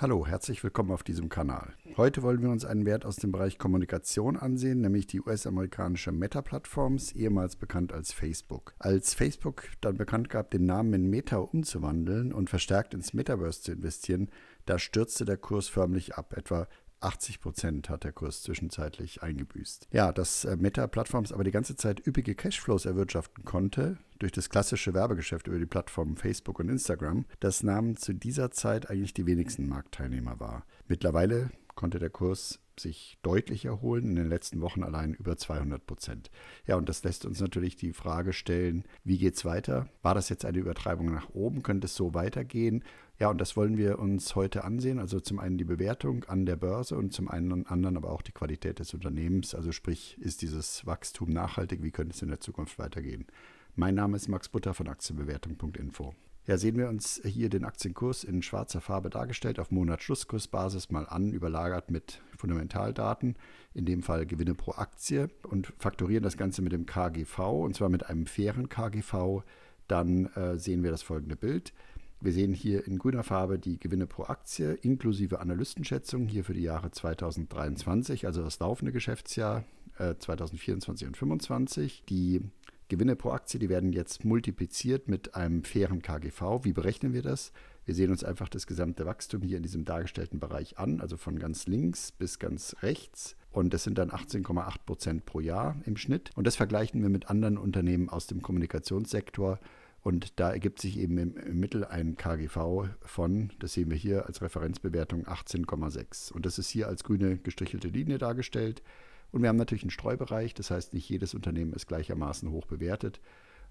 Hallo, herzlich willkommen auf diesem Kanal. Heute wollen wir uns einen Wert aus dem Bereich Kommunikation ansehen, nämlich die US-amerikanische Meta-Plattforms, ehemals bekannt als Facebook. Als Facebook dann bekannt gab, den Namen in Meta umzuwandeln und verstärkt ins Metaverse zu investieren, da stürzte der Kurs förmlich ab, etwa 80 Prozent hat der Kurs zwischenzeitlich eingebüßt. Ja, dass äh, Meta Plattforms aber die ganze Zeit üppige Cashflows erwirtschaften konnte, durch das klassische Werbegeschäft über die Plattformen Facebook und Instagram, das nahmen zu dieser Zeit eigentlich die wenigsten Marktteilnehmer wahr. Mittlerweile konnte der Kurs sich deutlich erholen, in den letzten Wochen allein über 200 Prozent. Ja, und das lässt uns natürlich die Frage stellen, wie geht es weiter? War das jetzt eine Übertreibung nach oben? Könnte es so weitergehen? Ja, und das wollen wir uns heute ansehen. Also zum einen die Bewertung an der Börse und zum einen anderen aber auch die Qualität des Unternehmens. Also sprich, ist dieses Wachstum nachhaltig? Wie könnte es in der Zukunft weitergehen? Mein Name ist Max Butter von aktienbewertung.info. Ja, sehen wir uns hier den Aktienkurs in schwarzer Farbe dargestellt, auf Monatsschlusskursbasis mal an, überlagert mit Fundamentaldaten, in dem Fall Gewinne pro Aktie und faktorieren das Ganze mit dem KGV und zwar mit einem fairen KGV. Dann äh, sehen wir das folgende Bild. Wir sehen hier in grüner Farbe die Gewinne pro Aktie inklusive Analystenschätzungen hier für die Jahre 2023, also das laufende Geschäftsjahr äh, 2024 und 2025. Die Gewinne pro Aktie, die werden jetzt multipliziert mit einem fairen KGV. Wie berechnen wir das? Wir sehen uns einfach das gesamte Wachstum hier in diesem dargestellten Bereich an, also von ganz links bis ganz rechts. Und das sind dann 18,8 Prozent pro Jahr im Schnitt. Und das vergleichen wir mit anderen Unternehmen aus dem Kommunikationssektor. Und da ergibt sich eben im, Mittel ein KGV von, das sehen wir hier als Referenzbewertung, 18,6. Und das ist hier als grüne gestrichelte Linie dargestellt. Und wir haben natürlich einen Streubereich, das heißt, nicht jedes Unternehmen ist gleichermaßen hoch bewertet.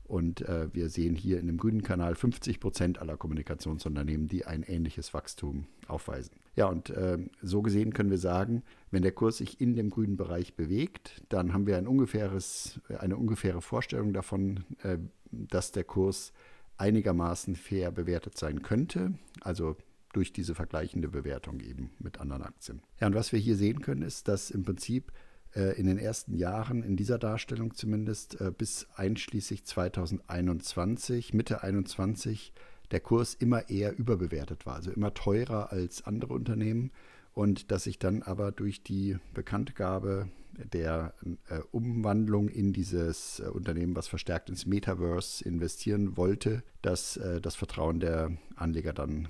Und äh, wir sehen hier in dem grünen Kanal 50 Prozent aller Kommunikationsunternehmen, die ein ähnliches Wachstum aufweisen. Ja, und äh, so gesehen können wir sagen, wenn der Kurs sich in dem grünen Bereich bewegt, dann haben wir ein ungefähres, eine ungefähre Vorstellung davon, äh, dass der Kurs einigermaßen fair bewertet sein könnte. Also durch diese vergleichende Bewertung eben mit anderen Aktien. Ja, und was wir hier sehen können, ist, dass im Prinzip äh, in den ersten Jahren, in dieser Darstellung zumindest, äh, bis einschließlich 2021, Mitte 21, der Kurs immer eher überbewertet war, also immer teurer als andere Unternehmen und dass sich dann aber durch die Bekanntgabe der äh, Umwandlung in dieses Unternehmen, was verstärkt ins Metaverse investieren wollte, dass das Vertrauen der Anleger dann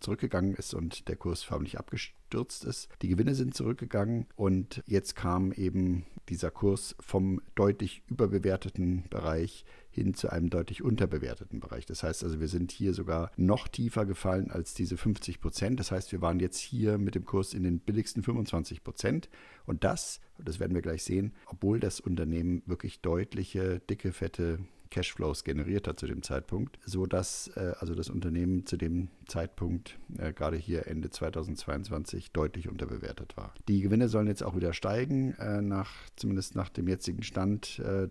zurückgegangen ist und der Kurs förmlich abgestiegen gestürzt ist. Die Gewinne sind zurückgegangen und jetzt kam eben dieser Kurs vom deutlich überbewerteten Bereich hin zu einem deutlich unterbewerteten Bereich. Das heißt also, wir sind hier sogar noch tiefer gefallen als diese 50 Prozent. Das heißt, wir waren jetzt hier mit dem Kurs in den billigsten 25 Prozent. Und das, das werden wir gleich sehen, obwohl das Unternehmen wirklich deutliche, dicke, fette Cashflows generiert hat zu dem Zeitpunkt, sodass äh, also das Unternehmen zu dem Zeitpunkt äh, gerade hier Ende 2022 deutlich unterbewertet war. Die Gewinne sollen jetzt auch wieder steigen, äh, nach, zumindest nach dem jetzigen Stand. Äh,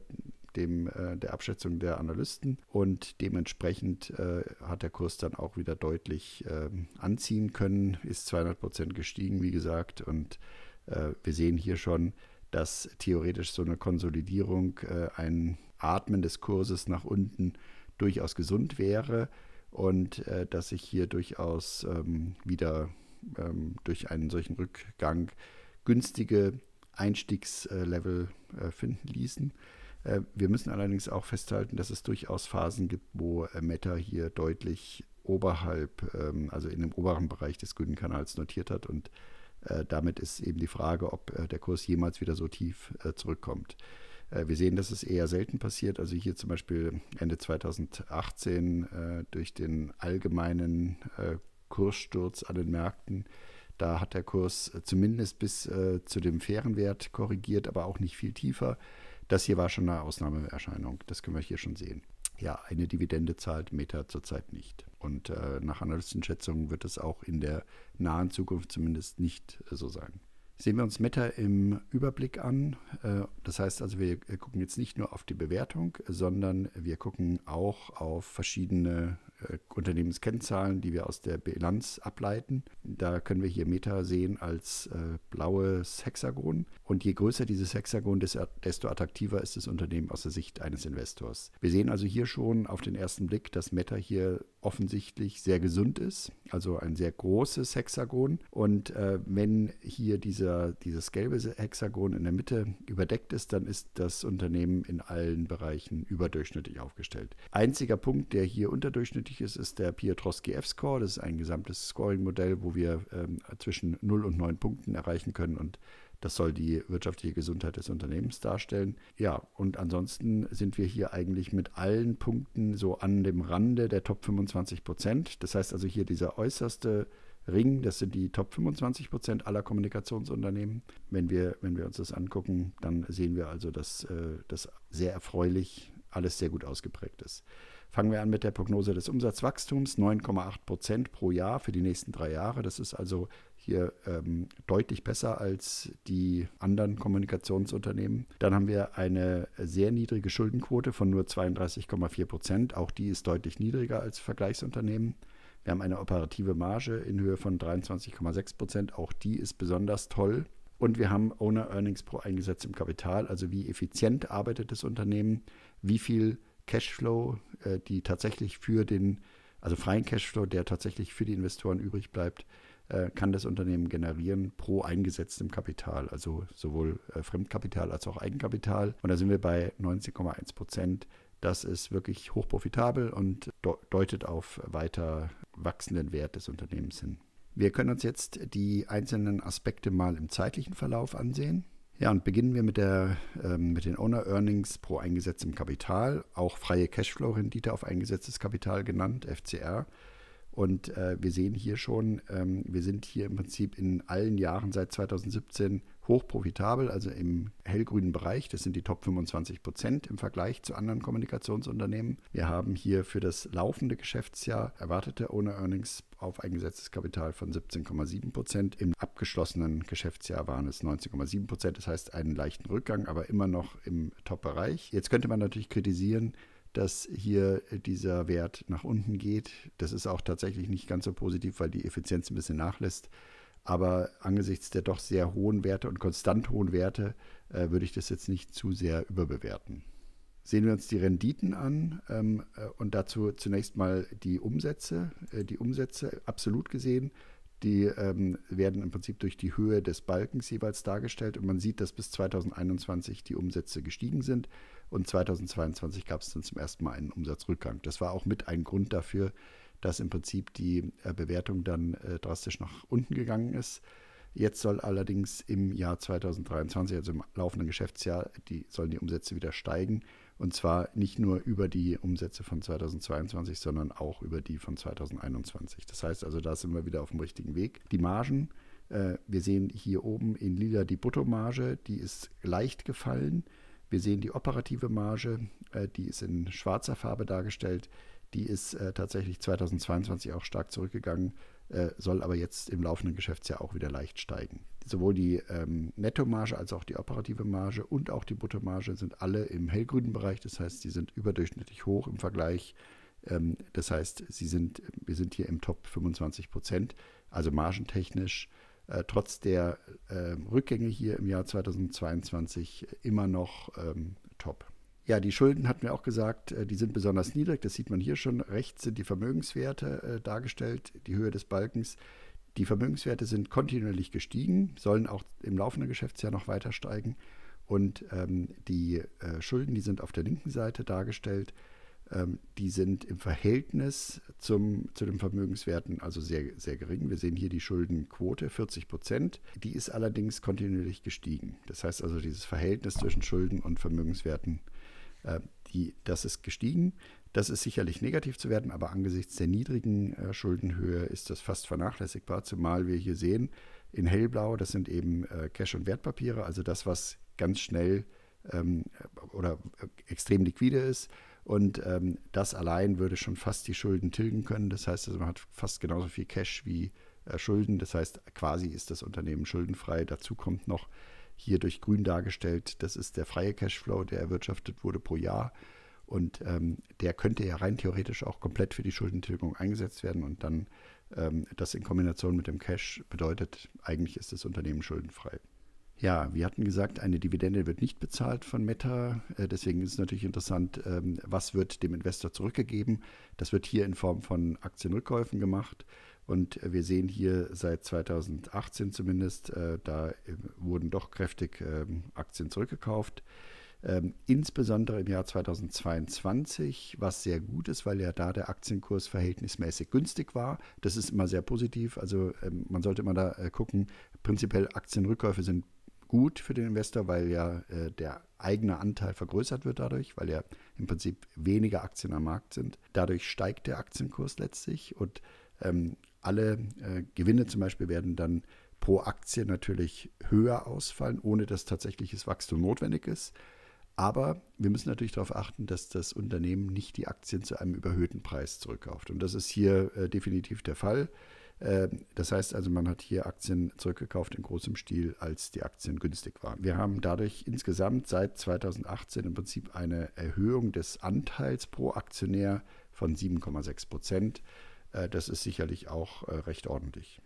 dem, äh, der Abschätzung der Analysten und dementsprechend äh, hat der Kurs dann auch wieder deutlich äh, anziehen können, ist 200 Prozent gestiegen, wie gesagt, und äh, wir sehen hier schon, dass theoretisch so eine Konsolidierung, äh, ein Atmen des Kurses nach unten durchaus gesund wäre und äh, dass sich hier durchaus ähm, wieder ähm, durch einen solchen Rückgang günstige Einstiegslevel äh, finden ließen. Äh, wir müssen allerdings auch festhalten, dass es durchaus Phasen gibt, wo äh, Meta hier deutlich oberhalb, ähm, also in dem oberen Bereich des Gütenkanals notiert hat und äh, damit ist eben die Frage, ob äh, der Kurs jemals wieder so tief äh, zurückkommt. Wir sehen, dass es eher selten passiert. Also hier zum Beispiel Ende 2018 durch den allgemeinen Kurssturz an den Märkten. Da hat der Kurs zumindest bis zu dem fairen Wert korrigiert, aber auch nicht viel tiefer. Das hier war schon eine Ausnahmeerscheinung. Das können wir hier schon sehen ja, eine Dividende zahlt Meta zurzeit nicht. Und äh, nach Analystenschätzungen wird es auch in der nahen Zukunft zumindest nicht äh, so sein. Sehen wir uns Meta im Überblick an. Äh, das heißt also, wir äh, gucken jetzt nicht nur auf die Bewertung, sondern wir gucken auch auf verschiedene äh, Unternehmenskennzahlen, die wir aus der Bilanz ableiten. Da können wir hier Meta sehen als äh, blaues Hexagon. Und je größer dieses Hexagon, desto attraktiver ist das Unternehmen aus der Sicht eines Investors. Wir sehen also hier schon auf den ersten Blick, dass Meta hier offensichtlich sehr gesund ist, also ein sehr großes Hexagon. Und äh, wenn hier dieser, dieses gelbe Hexagon in der Mitte überdeckt ist, dann ist das Unternehmen in allen Bereichen überdurchschnittlich aufgestellt. Einziger Punkt, der hier unterdurchschnittlich ist, ist der Piotrowski F-Score. Das ist ein gesamtes Scoring-Modell, wo wir ähm, zwischen 0 und 9 Punkten erreichen können und das soll die wirtschaftliche Gesundheit des Unternehmens darstellen. Ja, und ansonsten sind wir hier eigentlich mit allen Punkten so an dem Rande der Top 25 Prozent. Das heißt also hier dieser äußerste Ring, das sind die Top 25 Prozent aller Kommunikationsunternehmen. Wenn wir, wenn wir uns das angucken, dann sehen wir also, dass äh, das sehr erfreulich alles sehr gut ausgeprägt ist. Fangen wir an mit der Prognose des Umsatzwachstums, 9,8 Prozent pro Jahr für die nächsten drei Jahre. Das ist also hier ähm, deutlich besser als die anderen Kommunikationsunternehmen. Dann haben wir eine sehr niedrige Schuldenquote von nur 32,4 Prozent. Auch die ist deutlich niedriger als Vergleichsunternehmen. Wir haben eine operative Marge in Höhe von 23,6 Prozent. Auch die ist besonders toll. Und wir haben Owner Earnings pro eingesetztem Kapital, also wie effizient arbeitet das Unternehmen, wie viel Cashflow, äh, die tatsächlich für den, also freien Cashflow, der tatsächlich für die Investoren übrig bleibt, äh, kann das Unternehmen generieren pro eingesetztem Kapital, also sowohl äh, Fremdkapital als auch Eigenkapital. Und da sind wir bei 19,1 Prozent. Das ist wirklich hochprofitabel und deutet auf weiter wachsenden Wert des Unternehmens hin. Wir können uns jetzt die einzelnen Aspekte mal im zeitlichen Verlauf ansehen. Ja, und beginnen wir mit, der, äh, mit den Owner Earnings pro eingesetztem Kapital, auch freie Cashflow-Rendite auf eingesetztes Kapital genannt, FCR. Und äh, wir sehen hier schon, ähm, wir sind hier im Prinzip in allen Jahren seit 2017 hochprofitabel, also im hellgrünen Bereich. Das sind die Top 25 Prozent im Vergleich zu anderen Kommunikationsunternehmen. Wir haben hier für das laufende Geschäftsjahr erwartete Owner Earnings auf eingesetztes Kapital von 17,7 Prozent. Im abgeschlossenen Geschäftsjahr waren es 19,7 Prozent. Das heißt einen leichten Rückgang, aber immer noch im Top-Bereich. Jetzt könnte man natürlich kritisieren, dass hier äh, dieser Wert nach unten geht. Das ist auch tatsächlich nicht ganz so positiv, weil die Effizienz ein bisschen nachlässt. Aber angesichts der doch sehr hohen Werte und konstant hohen Werte äh, würde ich das jetzt nicht zu sehr überbewerten. Sehen wir uns die Renditen an ähm, äh, und dazu zunächst mal die Umsätze. Äh, die Umsätze absolut gesehen die ähm, werden im Prinzip durch die Höhe des Balkens jeweils dargestellt und man sieht, dass bis 2021 die Umsätze gestiegen sind und 2022 gab es dann zum ersten Mal einen Umsatzrückgang. Das war auch mit ein Grund dafür, dass im Prinzip die äh, Bewertung dann äh, drastisch nach unten gegangen ist. Jetzt soll allerdings im Jahr 2023, also im laufenden Geschäftsjahr, die, sollen die Umsätze wieder steigen. Und zwar nicht nur über die Umsätze von 2022, sondern auch über die von 2021. Das heißt also, da sind wir wieder auf dem richtigen Weg. Die Margen, äh, wir sehen hier oben in lila die Bruttomarge, die ist leicht gefallen. Wir sehen die operative Marge, äh, die ist in schwarzer Farbe dargestellt. Die ist äh, tatsächlich 2022 auch stark zurückgegangen, äh, soll aber jetzt im laufenden Geschäftsjahr auch wieder leicht steigen sowohl die ähm, Nettomarge als auch die operative Marge und auch die Bruttomarge sind alle im hellgrünen Bereich. Das heißt, sie sind überdurchschnittlich hoch im Vergleich. Ähm, das heißt, sie sind, wir sind hier im Top 25 Prozent, also margentechnisch äh, trotz der äh, Rückgänge hier im Jahr 2022 immer noch ähm, top. Ja, die Schulden hatten wir auch gesagt, äh, die sind besonders niedrig. Das sieht man hier schon. Rechts sind die Vermögenswerte äh, dargestellt, die Höhe des Balkens. Die Vermögenswerte sind kontinuierlich gestiegen, sollen auch im laufenden Geschäftsjahr noch weiter steigen. Und ähm, die äh, Schulden, die sind auf der linken Seite dargestellt. Ähm, die sind im Verhältnis zum, zu den Vermögenswerten also sehr, sehr gering. Wir sehen hier die Schuldenquote, 40 Prozent. Die ist allerdings kontinuierlich gestiegen. Das heißt also, dieses Verhältnis zwischen Schulden und Vermögenswerten äh, die, das ist gestiegen. Das ist sicherlich negativ zu werden, aber angesichts der niedrigen äh, Schuldenhöhe ist das fast vernachlässigbar, zumal wir hier sehen, in hellblau, das sind eben äh, Cash und Wertpapiere, also das, was ganz schnell ähm, äh, oder äh, extrem liquide ist. Und ähm, das allein würde schon fast die Schulden tilgen können. Das heißt, also man hat fast genauso viel Cash wie äh, Schulden. Das heißt, quasi ist das Unternehmen schuldenfrei. Dazu kommt noch, hier durch grün dargestellt. Das ist der freie Cashflow, der erwirtschaftet wurde pro Jahr. Und ähm, der könnte ja rein theoretisch auch komplett für die Schuldentilgung eingesetzt werden. Und dann ähm, das in Kombination mit dem Cash bedeutet, eigentlich ist das Unternehmen schuldenfrei. Ja, wir hatten gesagt, eine Dividende wird nicht bezahlt von Meta. Äh, deswegen ist es natürlich interessant, ähm, was wird dem Investor zurückgegeben. Das wird hier in Form von Aktienrückkäufen gemacht. Und äh, wir sehen hier seit 2018 zumindest, äh, da äh, wurden doch kräftig ähm, Aktien zurückgekauft. Ähm, insbesondere im Jahr 2022, was sehr gut ist, weil ja da der Aktienkurs verhältnismäßig günstig war. Das ist immer sehr positiv. Also ähm, man sollte immer da äh, gucken, prinzipiell Aktienrückkäufe sind gut für den Investor, weil ja äh, der eigene Anteil vergrößert wird dadurch, weil ja im Prinzip weniger Aktien am Markt sind. Dadurch steigt der Aktienkurs letztlich und ähm, alle äh, Gewinne zum Beispiel werden dann pro Aktie natürlich höher ausfallen, ohne dass tatsächliches Wachstum notwendig ist. Aber wir müssen natürlich darauf achten, dass das Unternehmen nicht die Aktien zu einem überhöhten Preis zurückkauft. Und das ist hier äh, definitiv der Fall. Ähm, das heißt also, man hat hier Aktien zurückgekauft in großem Stil, als die Aktien günstig waren. Wir haben dadurch insgesamt seit 2018 im Prinzip eine Erhöhung des Anteils pro Aktionär von 7,6 Prozent. Äh, das ist sicherlich auch äh, recht ordentlich.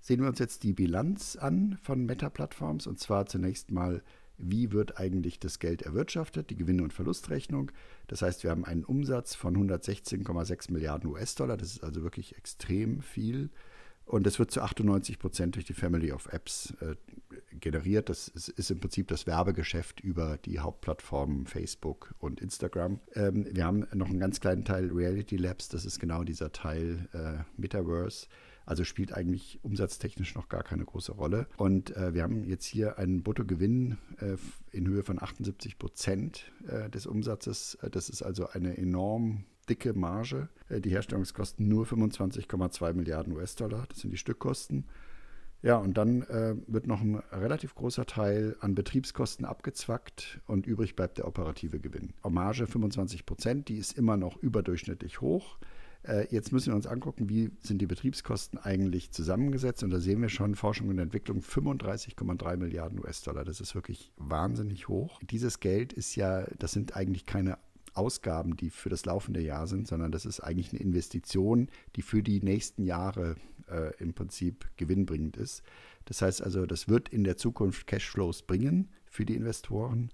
Sehen wir uns jetzt die Bilanz an von Meta-Plattforms und zwar zunächst mal, wie wird eigentlich das Geld erwirtschaftet, die Gewinne- und Verlustrechnung. Das heißt, wir haben einen Umsatz von 116,6 Milliarden US-Dollar, das ist also wirklich extrem viel. Und das wird zu 98 Prozent durch die Family of Apps äh, generiert. Das ist, ist im Prinzip das Werbegeschäft über die Hauptplattformen Facebook und Instagram. Ähm, wir haben noch einen ganz kleinen Teil Reality Labs, das ist genau dieser Teil äh, Metaverse. Also spielt eigentlich umsatztechnisch noch gar keine große Rolle. Und äh, wir haben jetzt hier einen Bruttogewinn äh, in Höhe von 78 Prozent äh, des Umsatzes. Äh, das ist also eine enorm dicke Marge. Äh, die Herstellungskosten nur 25,2 Milliarden US-Dollar. Das sind die Stückkosten. Ja, und dann äh, wird noch ein relativ großer Teil an Betriebskosten abgezwackt und übrig bleibt der operative Gewinn. Hommage 25 Prozent, die ist immer noch überdurchschnittlich hoch. Äh, jetzt müssen wir uns angucken, wie sind die Betriebskosten eigentlich zusammengesetzt. Und da sehen wir schon Forschung und Entwicklung 35,3 Milliarden US-Dollar. Das ist wirklich wahnsinnig hoch. Dieses Geld ist ja, das sind eigentlich keine Ausgaben, die für das laufende Jahr sind, sondern das ist eigentlich eine Investition, die für die nächsten Jahre äh, im Prinzip gewinnbringend ist. Das heißt also, das wird in der Zukunft Cashflows bringen für die Investoren.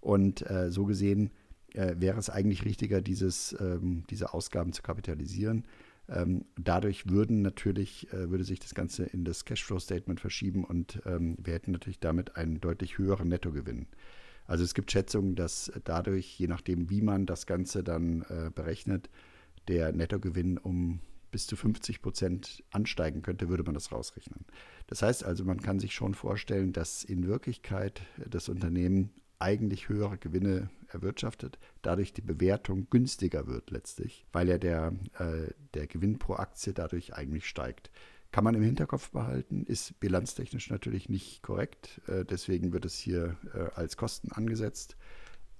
Und äh, so gesehen äh, wäre es eigentlich richtiger, dieses, ähm, diese Ausgaben zu kapitalisieren. Ähm, dadurch würden natürlich, äh, würde sich das Ganze in das Cashflow-Statement verschieben und ähm, wir hätten natürlich damit einen deutlich höheren Nettogewinn. Also es gibt Schätzungen, dass dadurch, je nachdem, wie man das Ganze dann äh, berechnet, der Nettogewinn um bis zu 50 Prozent ansteigen könnte, würde man das rausrechnen. Das heißt also, man kann sich schon vorstellen, dass in Wirklichkeit das Unternehmen eigentlich höhere Gewinne erwirtschaftet, dadurch die Bewertung günstiger wird letztlich, weil ja der, äh, der Gewinn pro Aktie dadurch eigentlich steigt. Kann man im Hinterkopf behalten, ist bilanztechnisch natürlich nicht korrekt, äh, deswegen wird es hier äh, als Kosten angesetzt.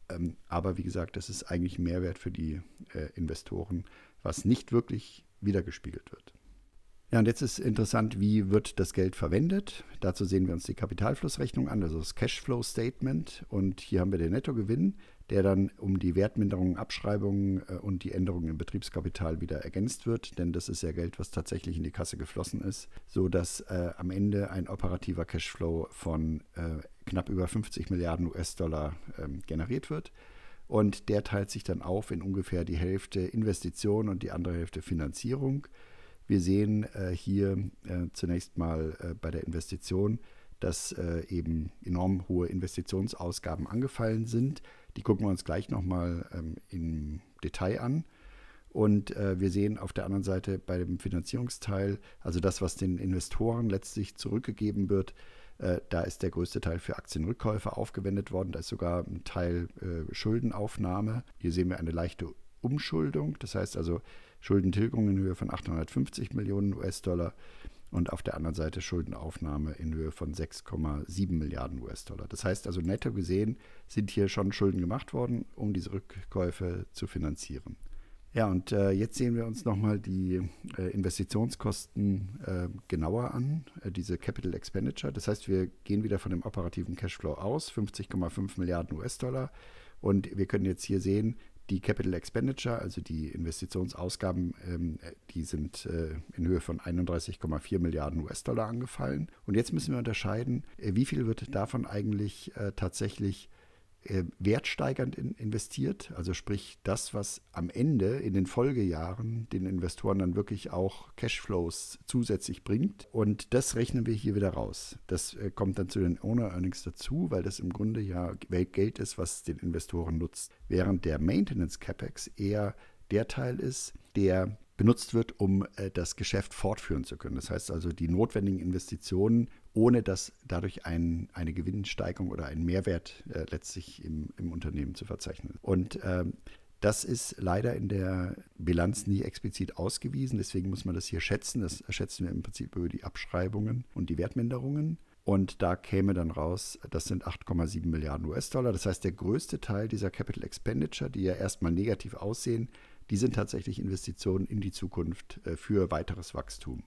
Ähm, aber wie gesagt, das ist eigentlich Mehrwert für die äh, Investoren, was nicht wirklich wiedergespiegelt wird. Ja, und jetzt ist interessant, wie wird das Geld verwendet? Dazu sehen wir uns die Kapitalflussrechnung an, also das Cashflow Statement. Und hier haben wir den Nettogewinn, der dann um die Wertminderungen, Abschreibungen äh, und die Änderungen im Betriebskapital wieder ergänzt wird, denn das ist ja Geld, was tatsächlich in die Kasse geflossen ist, sodass äh, am Ende ein operativer Cashflow von äh, knapp über 50 Milliarden US-Dollar äh, generiert wird. Und der teilt sich dann auf in ungefähr die Hälfte Investition und die andere Hälfte Finanzierung. Wir sehen äh, hier äh, zunächst mal äh, bei der Investition, dass äh, eben enorm hohe Investitionsausgaben angefallen sind. Die gucken wir uns gleich nochmal ähm, im Detail an. Und äh, wir sehen auf der anderen Seite bei dem Finanzierungsteil, also das, was den Investoren letztlich zurückgegeben wird, äh, da ist der größte Teil für Aktienrückkäufe aufgewendet worden. Da ist sogar ein Teil äh, Schuldenaufnahme. Hier sehen wir eine leichte Umschuldung. Das heißt also Schuldentilgung in Höhe von 850 Millionen US-Dollar und auf der anderen Seite Schuldenaufnahme in Höhe von 6,7 Milliarden US-Dollar. Das heißt also netto gesehen sind hier schon Schulden gemacht worden, um diese Rückkäufe zu finanzieren. Ja, und äh, jetzt sehen wir uns nochmal die äh, Investitionskosten äh, genauer an, äh, diese Capital Expenditure. Das heißt, wir gehen wieder von dem operativen Cashflow aus, 50,5 Milliarden US-Dollar. Und wir können jetzt hier sehen, die Capital Expenditure, also die Investitionsausgaben, ähm, die sind äh, in Höhe von 31,4 Milliarden US-Dollar angefallen. Und jetzt müssen wir unterscheiden, äh, wie viel wird davon eigentlich äh, tatsächlich äh, wertsteigernd investiert, also sprich das, was am Ende in den Folgejahren den Investoren dann wirklich auch Cashflows zusätzlich bringt. Und das rechnen wir hier wieder raus. Das äh, kommt dann zu den Owner Earnings dazu, weil das im Grunde ja Geld ist, was den Investoren nutzt. Während der Maintenance CapEx eher der Teil ist, der benutzt wird, um äh, das Geschäft fortführen zu können. Das heißt also, die notwendigen Investitionen, ohne dass dadurch ein, eine Gewinnsteigerung oder ein Mehrwert äh, letztlich im, im, Unternehmen zu verzeichnen ist. Und ähm, das ist leider in der Bilanz nie explizit ausgewiesen, deswegen muss man das hier schätzen. Das schätzen wir im Prinzip über die Abschreibungen und die Wertminderungen. Und da käme dann raus, das sind 8,7 Milliarden US-Dollar. Das heißt, der größte Teil dieser Capital Expenditure, die ja erstmal negativ aussehen, die sind tatsächlich Investitionen in die Zukunft äh, für weiteres Wachstum.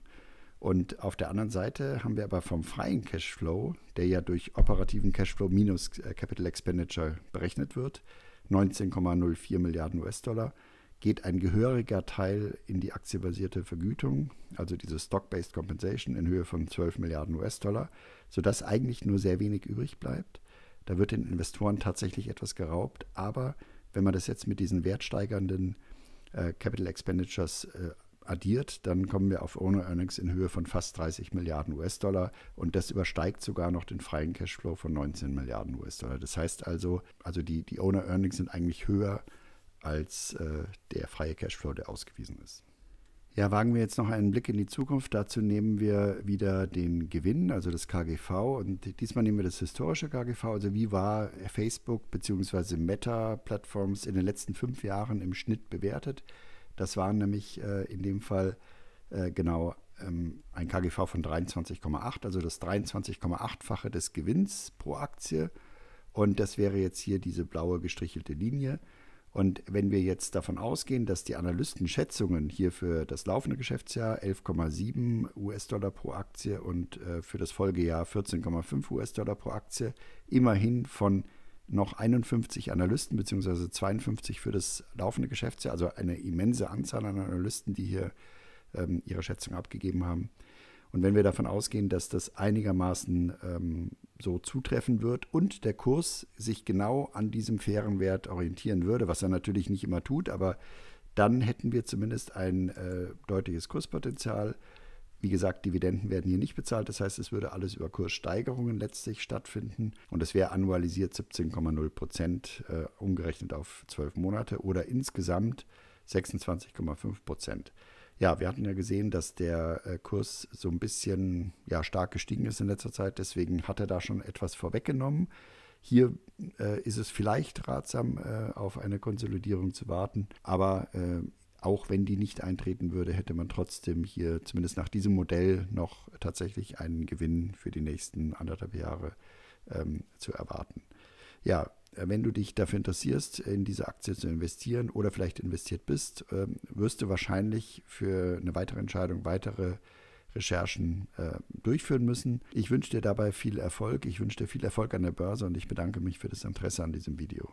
Und auf der anderen Seite haben wir aber vom freien Cashflow, der ja durch operativen Cashflow minus äh, Capital Expenditure berechnet wird, 19,04 Milliarden US-Dollar, geht ein gehöriger Teil in die aktienbasierte Vergütung, also diese Stock-Based Compensation in Höhe von 12 Milliarden US-Dollar, sodass eigentlich nur sehr wenig übrig bleibt. Da wird den Investoren tatsächlich etwas geraubt, aber wenn man das jetzt mit diesen wertsteigernden äh, Capital Expenditures äh, addiert, dann kommen wir auf Owner Earnings in Höhe von fast 30 Milliarden US-Dollar und das übersteigt sogar noch den freien Cashflow von 19 Milliarden US-Dollar. Das heißt also, also die, die Owner Earnings sind eigentlich höher als äh, der freie Cashflow, der ausgewiesen ist. Ja, wagen wir jetzt noch einen Blick in die Zukunft. Dazu nehmen wir wieder den Gewinn, also das KGV. Und diesmal nehmen wir das historische KGV. Also wie war Facebook bzw. Meta-Plattforms in den letzten fünf Jahren im Schnitt bewertet? Das waren nämlich äh, in dem Fall äh, genau ähm, ein KGV von 23,8, also das 23,8-fache des Gewinns pro Aktie. Und das wäre jetzt hier diese blaue gestrichelte Linie. Und wenn wir jetzt davon ausgehen, dass die Analystenschätzungen hier für das laufende Geschäftsjahr 11,7 US-Dollar pro Aktie und äh, für das Folgejahr 14,5 US-Dollar pro Aktie immerhin von noch 51 Analysten bzw. 52 für das laufende Geschäftsjahr, also eine immense Anzahl an Analysten, die hier ähm, ihre Schätzung abgegeben haben. Und wenn wir davon ausgehen, dass das einigermaßen ähm, so zutreffen wird und der Kurs sich genau an diesem fairen Wert orientieren würde, was er natürlich nicht immer tut, aber dann hätten wir zumindest ein äh, deutliches Kurspotenzial wie gesagt, Dividenden werden hier nicht bezahlt. Das heißt, es würde alles über Kurssteigerungen letztlich stattfinden. Und es wäre annualisiert 17,0 Prozent, äh, umgerechnet auf zwölf Monate oder insgesamt 26,5 Prozent. Ja, wir hatten ja gesehen, dass der äh, Kurs so ein bisschen ja, stark gestiegen ist in letzter Zeit. Deswegen hat er da schon etwas vorweggenommen. Hier äh, ist es vielleicht ratsam, äh, auf eine Konsolidierung zu warten. Aber äh, auch wenn die nicht eintreten würde, hätte man trotzdem hier zumindest nach diesem Modell noch tatsächlich einen Gewinn für die nächsten anderthalb Jahre ähm, zu erwarten. Ja, äh, wenn du dich dafür interessierst, in diese Aktie zu investieren oder vielleicht investiert bist, ähm, wirst du wahrscheinlich für eine weitere Entscheidung weitere Recherchen äh, durchführen müssen. Ich wünsche dir dabei viel Erfolg. Ich wünsche dir viel Erfolg an der Börse und ich bedanke mich für das Interesse an diesem Video.